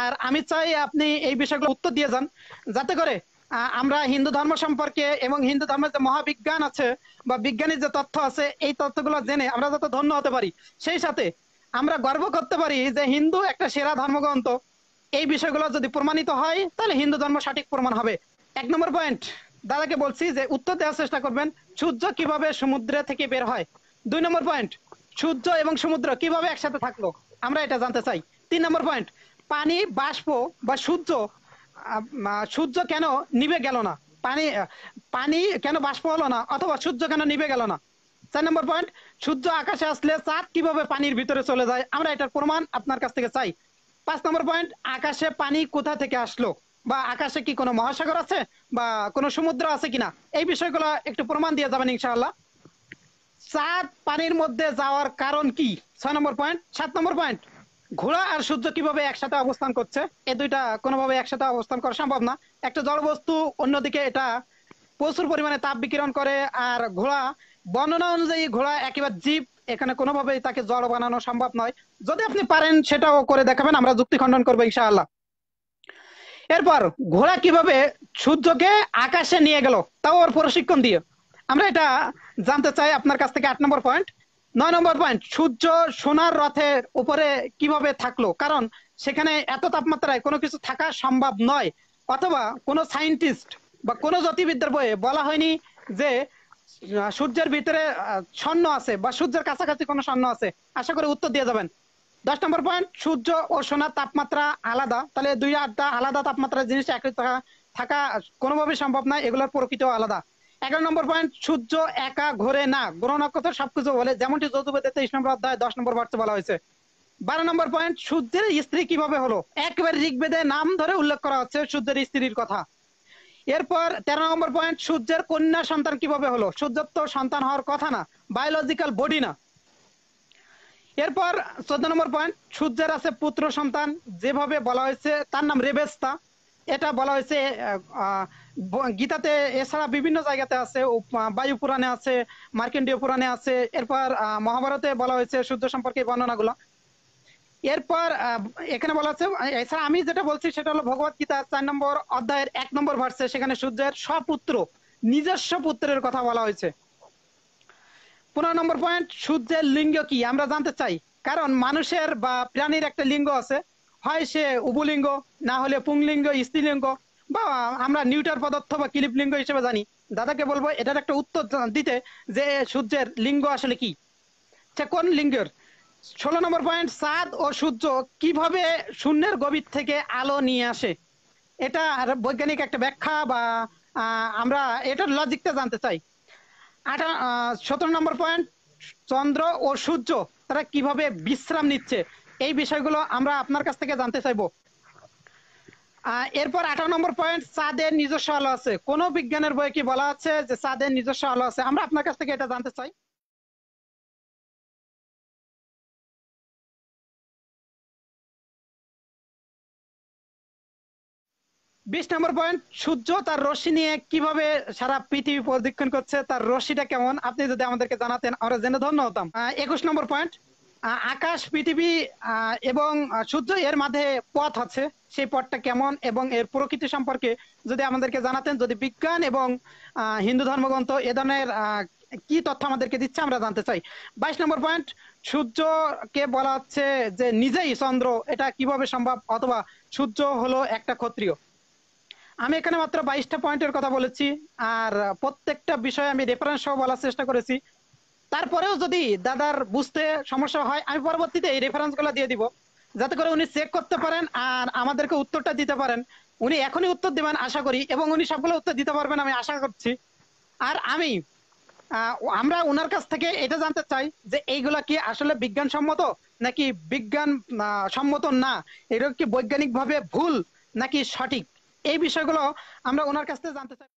আর আমি চাই আপনি এই বিষয়গুলো উত্তর দিয়ে যান যাতে করে আমরা হিন্দু ধর্ম সম্পর্কে এবং হিন্দু ধর্মের যে মহাবিজ্ঞান আছে বা বিজ্ঞানের যে তথ্য আছে এই তথ্যগুলো জেনে আমরা যাতে ধন্য হতে পারি সেই সাথে আমরা গর্ব করতে পারি যে হিন্দু একটা সেরা ধর্মগ্রন্থ এই বিষয়গুলো যদি প্রমাণিত হয় তাহলে হিন্দু ধর্ম সঠিক প্রমাণ হবে এক নম্বর পয়েন্ট দাদাকে বলছি যে উত্তর দেওয়ার চেষ্টা করবেন সূর্য কিভাবে সমুদ্রে থেকে বের হয় দুই নম্বর পয়েন্ট সূর্য এবং সমুদ্র কিভাবে একসাথে থাকলো আমরা এটা জানতে চাই তিন নম্বর পয়েন্ট পানি বাষ্প বা সূর্য সূর্য কেন নিবে গেল না পানি পানি কেন বাষ্প হলো না অথবা সূর্য কেন নিবে গেল না চার নম্বর পয়েন্ট সূর্য আকাশে আসলে চাঁদ কিভাবে পানির ভিতরে চলে যায় আমরা এটার প্রমাণ আপনার কাছ থেকে চাই পাঁচ নম্বর পয়েন্ট আকাশে পানি কোথা থেকে আসলো বা আকাশে কি কোনো মহাসাগর আছে বা কোনো সমুদ্র আছে কিনা এই বিষয়গুলো একটু প্রমাণ দিয়ে যাবেন ইনশাআল্লাহ চাঁদ পানির মধ্যে যাওয়ার কারণ কি ছয় নম্বর পয়েন্ট সাত নম্বর পয়েন্ট ঘোড়া আর সূর্য কিভাবে একসাথে অবস্থান করছে এ দুইটা কোনোভাবে একসাথে অবস্থান করা সম্ভব না একটা জলবস্তু অন্যদিকে এটা প্রচুর পরিমাণে তাপ বিকিরণ করে আর ঘোড়া বর্ণনা অনুযায়ী ঘোড়া একেবারে জীব এখানে কোনোভাবেই তাকে জল বানানো সম্ভব নয় যদি আপনি পারেন সেটাও করে দেখাবেন আমরা যুক্তি খণ্ডন করবো ইনশাআল্লাহ এরপর ঘোড়া কিভাবে সূর্যকে আকাশে নিয়ে গেল তাও ওর প্রশিক্ষণ দিয়ে আমরা এটা জানতে চাই আপনার কাছ থেকে আট নম্বর পয়েন্ট নয় নম্বর পয়েন্ট সূর্য সোনার রথের উপরে কিভাবে থাকলো কারণ সেখানে এত তাপমাত্রায় কোনো কিছু থাকা সম্ভব নয় অথবা কোনো সায়েন্টিস্ট বা কোনো জ্যোতিবিদ্যার বইয়ে বলা হয়নি যে সূর্যের ভিতরে স্বর্ণ আছে বা সূর্যের কাছাকাছি কোনো স্বর্ণ আছে আশা করি উত্তর দিয়ে যাবেন দশ নম্বর পয়েন্ট সূর্য ও সোনার তাপমাত্রা আলাদা তাহলে দুই আটটা আলাদা তাপমাত্রার জিনিস একই থাকা কোনোভাবেই সম্ভব নয় এগুলোর প্রকৃতিও আলাদা এগারো নম্বর পয়েন্ট সূর্য একা ঘোরে না গ্রহ নক্ষত্র সবকিছু বলে যেমনটি যদুবেদে তেইশ নম্বর অধ্যায় দশ নম্বর বার্তা বলা হয়েছে বারো নম্বর পয়েন্ট সূর্যের স্ত্রী কিভাবে হলো একবার ঋগ্বেদে নাম ধরে উল্লেখ করা হচ্ছে সূর্যের স্ত্রীর কথা এরপর তেরো নম্বর পয়েন্ট সূর্যের কন্যা সন্তান কিভাবে হলো সূর্যের তো সন্তান হওয়ার কথা না বায়োলজিক্যাল বডি না এরপর চোদ্দ নম্বর পয়েন্ট সূর্যের আছে পুত্র সন্তান যেভাবে বলা হয়েছে তার নাম রেবেস্তা এটা বলা হয়েছে গীতাতে এছাড়া বিভিন্ন জায়গাতে আছে বায়ু পুরাণে আছে মার্কেন্ডীয় পুরাণে আছে এরপর মহাভারতে বলা হয়েছে শুদ্ধ সম্পর্কে বর্ণনাগুলো এরপর এখানে বলা হচ্ছে এছাড়া আমি যেটা বলছি সেটা হলো ভগবত গীতা চার নম্বর অধ্যায়ের এক নম্বর ভার্সে সেখানে সূর্যের সপুত্র নিজস্ব পুত্রের কথা বলা হয়েছে পনেরো নম্বর পয়েন্ট সূর্যের লিঙ্গ কি আমরা জানতে চাই কারণ মানুষের বা প্রাণীর একটা লিঙ্গ আছে হয় সে উবুলিঙ্গ না হলে পুংলিঙ্গ স্ত্রীলিঙ্গ বা আমরা নিউটার পদার্থ বা ক্লিপলিঙ্গ হিসেবে জানি দাদাকে বলবো এটার একটা উত্তর দিতে যে সূর্যের লিঙ্গ আসলে কি আচ্ছা, কোন লিঙ্গের ষোলো নম্বর পয়েন্ট সাদ ও সূর্য কিভাবে শূন্যের গভীর থেকে আলো নিয়ে আসে এটা বৈজ্ঞানিক একটা ব্যাখ্যা বা আমরা এটার লজিকটা জানতে চাই আঠারো সতেরো নম্বর পয়েন্ট চন্দ্র ও সূর্য তারা কিভাবে বিশ্রাম নিচ্ছে এই বিষয়গুলো আমরা আপনার কাছ থেকে জানতে চাইবো এরপর আঠারো নম্বর পয়েন্ট চাঁদের নিজস্ব আলো আছে কোন বিজ্ঞানের বই কি বলা আছে যে চাঁদের নিজস্ব আলো আছে আমরা আপনার কাছ থেকে এটা জানতে চাই বিশ নম্বর পয়েন্ট সূর্য তার রশ্মি নিয়ে কিভাবে সারা পৃথিবী পর্যবেক্ষণ করছে তার রশ্মিটা কেমন আপনি যদি আমাদেরকে জানাতেন আমরা জেনে ধন্য হতাম একুশ নম্বর পয়েন্ট আকাশ পৃথিবী এবং সূর্য এর মাঝে পথ আছে সেই পথটা কেমন এবং এর প্রকৃতি সম্পর্কে যদি আমাদেরকে জানাতেন যদি বিজ্ঞান এবং হিন্দু ধর্মগ্রন্থ এ ধরনের কি তথ্য আমাদেরকে দিচ্ছে আমরা জানতে চাই বাইশ নম্বর পয়েন্ট সূর্যকে বলা হচ্ছে যে নিজেই চন্দ্র এটা কিভাবে সম্ভব অথবা সূর্য হলো একটা ক্ষত্রিয় আমি এখানে মাত্র বাইশটা পয়েন্টের কথা বলেছি আর প্রত্যেকটা বিষয়ে আমি রেফারেন্স সহ বলার চেষ্টা করেছি তারপরেও যদি দাদার বুঝতে সমস্যা হয় আমি পরবর্তীতে এই রেফারেন্স গুলো দিয়ে দিব যাতে করে উনি চেক করতে পারেন আর আমাদেরকে উত্তরটা দিতে পারেন উনি এখনই উত্তর দেবেন আশা করি এবং উনি সবগুলো উত্তর দিতে পারবেন আমি আশা করছি আর আমি আমরা ওনার কাছ থেকে এটা জানতে চাই যে এইগুলা কি আসলে বিজ্ঞানসম্মত নাকি বিজ্ঞান সম্মত না এটা কি বৈজ্ঞানিকভাবে ভুল নাকি সঠিক এই বিষয়গুলো আমরা ওনার কাছ থেকে জানতে চাই